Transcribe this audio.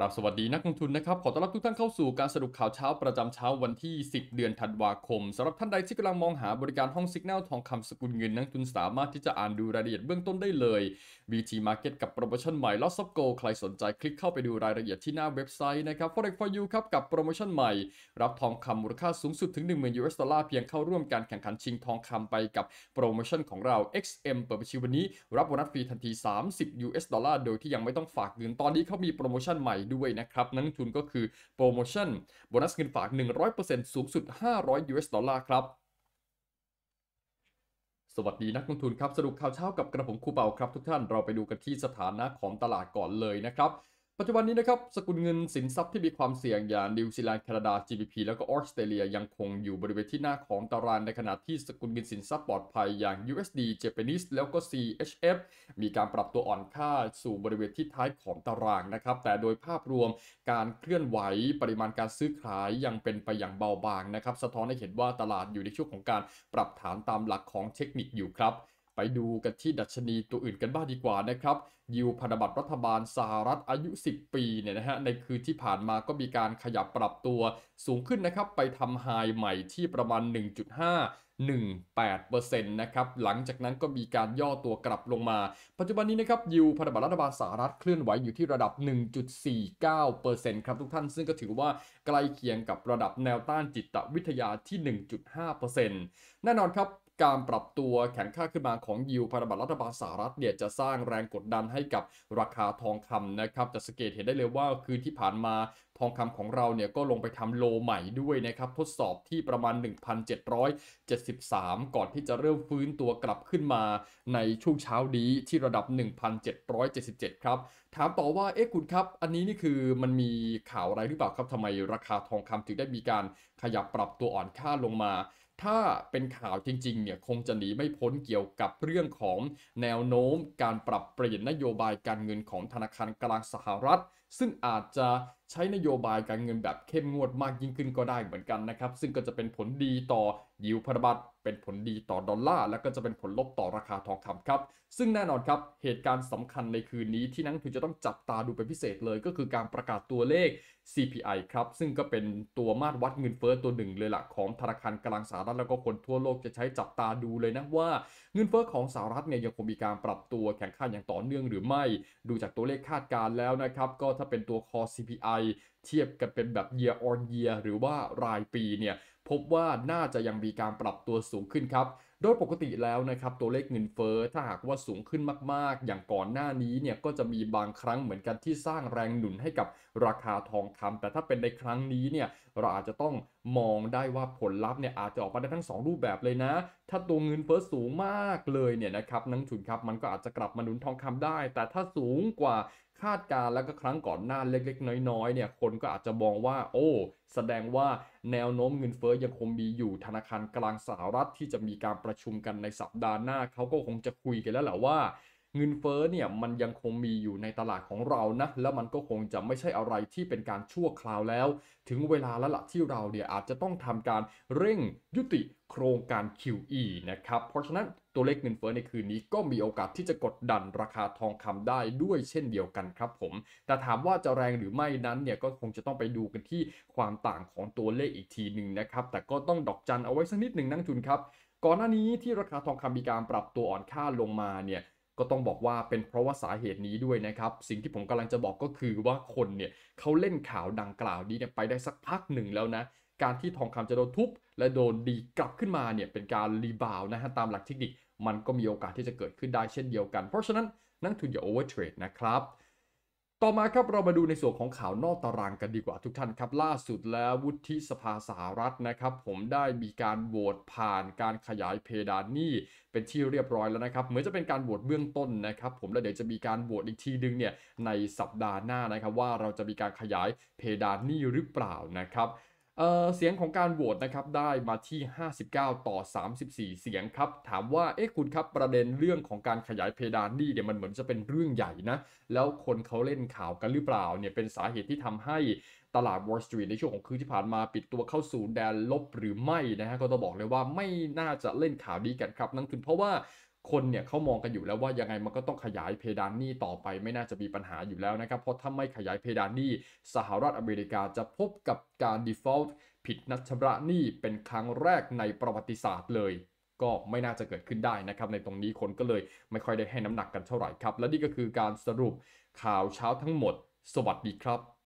ครับสวัสดีนักลงทุนนะครับ ขอต้อนรับทุกท่านเข้าสู่การสรุปข่าวเช้าประจำเช้าวันที่ 10 เดือนธันวาคม สำหรับท่านใดที่กำลังมองหาบริการห้องสัญญาณทองคำสกุลเงิน นักทุนสามารถที่จะอ่านดูรายละเอียดเบื้องต้นได้เลย BT Market กับโปรโมชั่นใหม่ l o t s of Go ใครสนใจคลิกเข้าไปดูรายละเอียดที่หน้าเว็บไซต์นะครับ Forex for you ครับ กับโปรโมชั่นใหม่ รับทองคำมูลค่าสูงสุดถึง 1 0,000 US ดอลลาร์เพียงเข้าร่วมการแข่งขันชิงทองคำไปกับโปรโมชั่นของเรา XM เปิดบัญชีวันนี้ รับโบนัสฟรีทันที 30 US ดอลลาร์โดยที่ยังไม่ต้องฝากเงินตอนนี้เขามีโปรโมชั่นใหม่ด้วยนะครับ นักลงทุนก็คือโปรโมชั่น โบนัสเงินฝาก 100%สูงสุด 500 US ดอลลาร์ครับ สวัสดีนักลงทุนครับสรุปข่าวเช้ากับกระผมคูเป่าครับ ทุกท่านเราไปดูกันที่สถานะของตลาดก่อนเลยนะครับปัจจุบันนี้นะครับ สกุลเงินสินทรัพย์ที่มีความเสี่ยงอย่างนิวซีแลนด์แคนาดา GBP แล้วก็ออสเตรเลีย ยังคงอยู่บริเวณที่หน้าของตารางในขณะที่สกุลเงินสินทรัพย์ปลอดภัยอย่าง USD Japanese แล้วก็ CHF มีการปรับตัวอ่อนค่าสู่บริเวณที่ท้ายของตารางนะครับ แต่โดยภาพรวมการเคลื่อนไหวปริมาณการซื้อขายยังเป็นไปอย่างเบาบางนะครับสะท้อนให้เห็นว่าตลาดอยู่ในช่วงของการปรับฐานตามหลักของเทคนิคอยู่ครับไปดูกันที่ดัชนีตัวอื่นกันบ้างดีกว่านะครับยิวพันธบัตรรัฐบาลสหรัฐอายุ 10 ปีเนี่ยนะฮะในคืนที่ผ่านมาก็มีการขยับปรับตัว สูงขึ้นนะครับไปทำไฮใหม่ที่ประมาณ 1.5 18%นะครับหลังจากนั้นก็มีการย่อตัวกลับลงมา ปัจจุบันนี้นะครับยูพันธบัตรรัฐบาลสหรัฐเคลื่อนไหวอยู่ที่ระดับ 1.49%ครับทุกท่านซึ่งก็ถือว่าใกล้เคียงกับระดับแนวต้านจิตวิทยาที่ 1.5%แน่นอนครับการปรับตัวแข็งค่าขึ้นมาของยิวพันธบัตรรัฐบาลสหรัฐเนี่ยจะสร้างแรงกดดันให้กับราคาทองคำนะครับ จะสังเกตเห็นได้เลยว่าคืนที่ผ่านมาทองคำของเราเนี่ยก็ลงไปทำโลใหม่ด้วยนะครับ ทดสอบที่ประมาณ 1,773 ก่อนที่จะเริ่มฟื้นตัวกลับขึ้นมา ในช่วงเช้านี้ที่ระดับ 1,777 ครับ ถามต่อว่าเอ๊ะคุณครับอันนี้นี่คือมันมีข่าวอะไรหรือเปล่าครับทำไมราคาทองคำถึงได้มีการขยับปรับตัวอ่อนค่าลงมาถ้าเป็นข่าวจริงๆ เนี่ย คงจะหนีไม่พ้นเกี่ยวกับเรื่องของแนวโน้มการปรับเปลี่ยนนโยบายการเงินของธนาคารกลางสหรัฐ ซึ่งอาจจะใช้นโยบายการเงินแบบเข้มงวดมากยิ่งขึ้นก็ได้เหมือนกันนะครับ ซึ่งก็จะเป็นผลดีต่อยิวพันธบัตรเป็นผลดีต่อดอลลาร์และก็จะเป็นผลลบต่อราคาทองคำครับซึ่งแน่นอนครับ เหตุการณ์สำคัญในคืนนี้ที่นักทุนจะต้องจับตาดูเป็นพิเศษเลยก็คือการประกาศตัวเลข CPI ครับซึ่งก็เป็นตัวมาตรวัดเงินเฟอ้อตัวหนึ่ง เลยละ่ะของธนาคารกลางสหรัฐ แล้วก็คนทั่วโลกจะใช้จับตาดูเลยนะว่าเงินเฟอ้อของสหรัฐเนี่ยยังคงมีการปรับตัวแข็งค่าอย่างต่อเนื่อง หรือไม่ดูจากตัวเลขคาดการแล้วนะครับก็ถ้าเป็นตัว core CPI เทียบกันเป็นแบบ year on year หรือว่ารายปีเนี่ย พบว่าน่าจะยังมีการปรับตัวสูงขึ้นครับ โดยปกติแล้วนะครับ ตัวเลขเงินเฟอ้อถ้าหากว่าสูงขึ้นมากๆ อย่างก่อนหน้านี้เนี่ย ก็จะมีบางครั้งเหมือนกันที่สร้างแรงหนุนให้กับราคาทองคำ แต่ถ้าเป็นในครั้งนี้เนี่ย เราอาจจะต้องมองได้ว่าผลลัพธ์เนี่ยอาจจะออกมาได้ทั้ง 2 รูปแบบเลยนะ ถ้าตัวเงินเฟอ้อสูงมากเลยเนี่ยนะครับนักทุนครับมันก็อาจจะกลับมาหนุนทองคำได้ แต่ถ้าสูงกว่าคาดการแล้วก็ครั้งก่อนหน้าเล็กๆ น้อยๆเนี่ยคนก็อาจจะมองว่า โอ้ แสดงว่าแนวโน้มเงินเฟอ้อยังคงมีอยู่ธนาคารกลางสหรัฐที่จะมีการประชุมกันในสัปดาห์หน้าเขาก็คงจะคุยกันแล้วแหละว่าเงินเฟ้อเนี่ยมันยังคงมีอยู่ในตลาดของเรานะแล้วมันก็คงจะไม่ใช่อะไรที่เป็นการชั่วคราวแล้วถึงเวลาแล้วละที่เราเนี่ยอาจจะต้องทำการเร่งยุติโครงการ QE นะครับเพราะฉะนั้นตัวเลขเงินเฟ้อในคืนนี้ก็มีโอกาสที่จะกดดันราคาทองคำได้ด้วยเช่นเดียวกันครับ ผม แต่ถามว่าจะแรงหรือไม่นั้นเนี่ยก็คงจะต้องไปดูกันที่ความต่างของตัวเลขอีกทีหนึ่งนะครับแต่ก็ต้องดอกจันเอาไว้สักนิดหนึ่งนั่งทุนครับก่อนหน้านี้ที่ราคาทองคำมีการปรับตัวอ่อนค่าลงมาเนี่ยก็ต้องบอกว่าเป็นเพราะว่าสาเหตุนี้ด้วยนะครับ สิ่งที่ผมกำลังจะบอกก็คือว่าคนเนี่ยเขาเล่นข่าวดังกล่าวนี้เนี่ยไปได้สักพักหนึ่งแล้วนะ การที่ทองคำจะโดนทุบ และโดนดีกลับขึ้นมาเนี่ยเป็นการรีบาวนะฮะตามหลักเทคนิค มันก็มีโอกาสที่จะเกิดขึ้นได้เช่นเดียวกัน เพราะฉะนั้นนั่นคืออย่าโอเวอร์เทรดนะครับต่อมาครับเรามาดูในส่วนของข่าวนอกตารางกันดีกว่าทุกท่านครับ ล่าสุดแล้ววุฒิสภาสหรัฐนะครับ ผมได้มีการโหวตผ่านการขยายเพดานหนี้เป็นที่เรียบร้อยแล้วนะครับเหมือนจะเป็นการโหวตเบื้องต้นนะครับ ผมแล้วเดี๋ยวจะมีการโหวตอีกทีนึงเนี่ยในสัปดาห์หน้านะครับว่าเราจะมีการขยายเพดานหนี้หรือเปล่านะครับเสียงของการโหวตนะครับได้มาที่ 59 ต่อ 34 เสียงครับ ถามว่า เอ๊ะคุณครับประเด็นเรื่องของการขยายเพดานนี่เดี๋ยวมันเหมือนจะเป็นเรื่องใหญ่นะ แล้วคนเขาเล่นข่าวกันหรือเปล่าเนี่ยเป็นสาเหตุที่ทำให้ตลาด Wall Street ในช่วงของคืนที่ผ่านมาปิดตัวเข้าสู่แดนลบหรือไม่นะฮะก็ต้องบอกเลยว่าไม่น่าจะเล่นข่าวดีกันครับ นั่นคือเพราะว่าคนเนี่ยเขามองกันอยู่แล้วว่ายังไงมันก็ต้องขยายเพดานหนี้ต่อไปไม่น่าจะมีปัญหาอยู่แล้วนะครับ เพราะถ้าไม่ขยายเพดานหนี้สหรัฐอเมริกาจะพบกับการ default ผิดนัดชำระหนี้เป็นครั้งแรกในประวัติศาสตร์เลย ก็ไม่น่าจะเกิดขึ้นได้นะครับ ในตรงนี้คนก็เลยไม่ค่อยได้ให้น้ำหนักกันเท่าไหร่ครับ และนี่ก็คือการสรุปข่าวเช้าทั้งหมด สวัสดีครับ